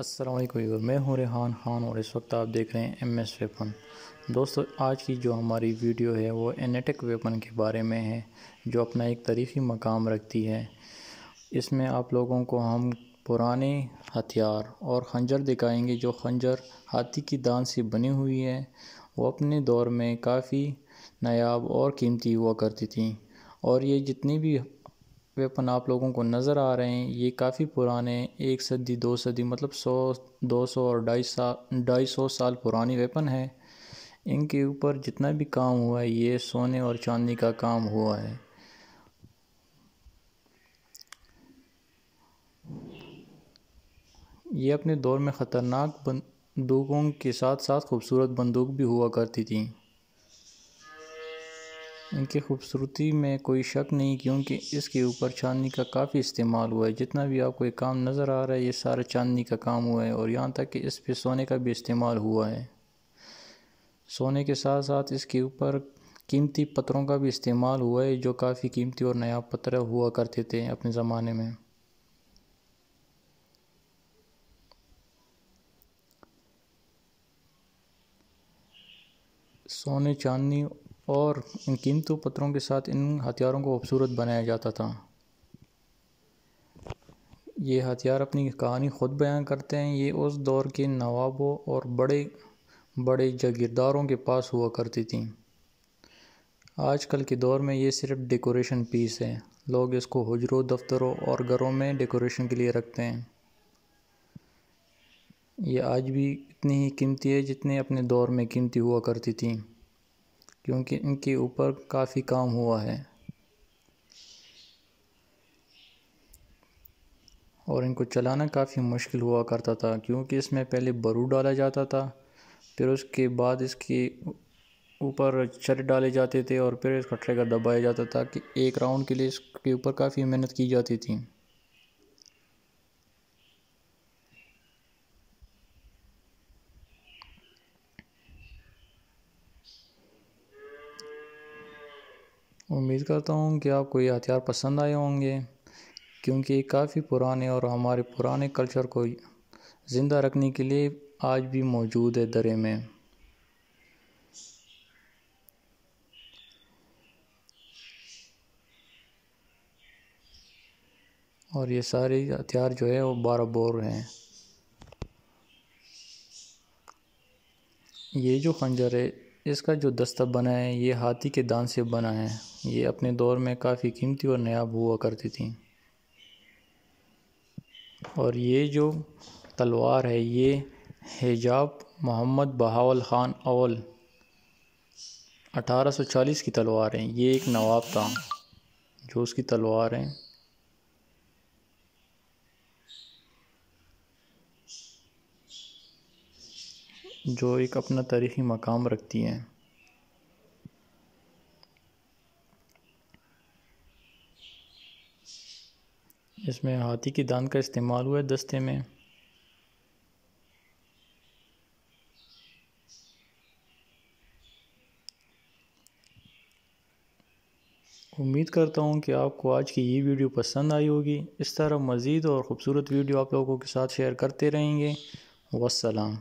असलम मैं हूँ रेहान खान और इस वक्त आप देख रहे हैं एम एस वेपन दोस्तों आज की जो हमारी वीडियो है वो एनेटिक वेपन के बारे में है जो अपना एक तारीखी मकाम रखती है इसमें आप लोगों को हम पुराने हथियार और खंजर दिखाएंगे जो खंजर हाथी की दान से बनी हुई है वो अपने दौर में काफ़ी नायाब और कीमती हुआ करती थी और ये जितनी भी वेपन आप लोगों को नज़र आ रहे हैं ये काफ़ी पुराने एक सदी दो सदी मतलब सौ दो सौ और ढाई साल ढाई सौ साल पुरानी वेपन है इनके ऊपर जितना भी काम हुआ है ये सोने और चांदी का काम हुआ है ये अपने दौर में ख़तरनाक बंदूकों के साथ साथ खूबसूरत बंदूक भी हुआ करती थी इनकी खूबसूरती में कोई शक नहीं क्योंकि इसके ऊपर चांदनी का काफ़ी इस्तेमाल हुआ है जितना भी आपको ये काम नज़र आ रहा है ये सारा चांदनी का काम हुआ है और यहाँ तक कि इस पर सोने का भी इस्तेमाल हुआ है सोने के साथ साथ इसके ऊपर कीमती पत्थरों का भी इस्तेमाल हुआ है जो काफ़ी कीमती और नया पत्र हुआ करते थे अपने ज़माने में सोने चांदनी और इन कीमतों पत्थरों के साथ इन हथियारों को खूबसूरत बनाया जाता था ये हथियार अपनी कहानी खुद बयान करते हैं ये उस दौर के नवाबों और बड़े बड़े जागीरदारों के पास हुआ करती थी आजकल के दौर में ये सिर्फ डेकोरेशन पीस है लोग इसको हजरों दफ्तरों और घरों में डेकोरेशन के लिए रखते हैं ये आज भी इतनी ही कीमती है जितने अपने दौर में कीमती हुआ करती थी क्योंकि इनके ऊपर काफ़ी काम हुआ है और इनको चलाना काफ़ी मुश्किल हुआ करता था क्योंकि इसमें पहले बरू डाला जाता था फिर उसके बाद इसके ऊपर चर डाले जाते थे और फिर इसका ट्रेगर दबाया जाता था कि एक राउंड के लिए इसके ऊपर काफ़ी मेहनत की जाती थी उम्मीद करता हूँ कि आपको ये हथियार पसंद आए होंगे क्योंकि ये काफ़ी पुराने और हमारे पुराने कल्चर को ज़िंदा रखने के लिए आज भी मौजूद है दरे में और ये सारे हथियार जो है वो बारह बोर हैं ये जो खंजर है इसका जो दस्तक बना है ये हाथी के दान से बना है ये अपने दौर में काफ़ी कीमती और नयाब हुआ करती थी और ये जो तलवार है ये हिजाब मोहम्मद बहावल ख़ान अवल 1840 की तलवार है ये एक नवाब था जो उसकी तलवार है जो एक अपना तारीख़ी मकाम रखती हैं इसमें हाथी की दान का इस्तेमाल हुआ है दस्ते में उम्मीद करता हूँ कि आपको आज की ये वीडियो पसंद आई होगी इस तरह मज़ीद और ख़ूबसूरत वीडियो आप लोगों के साथ शेयर करते रहेंगे वसलम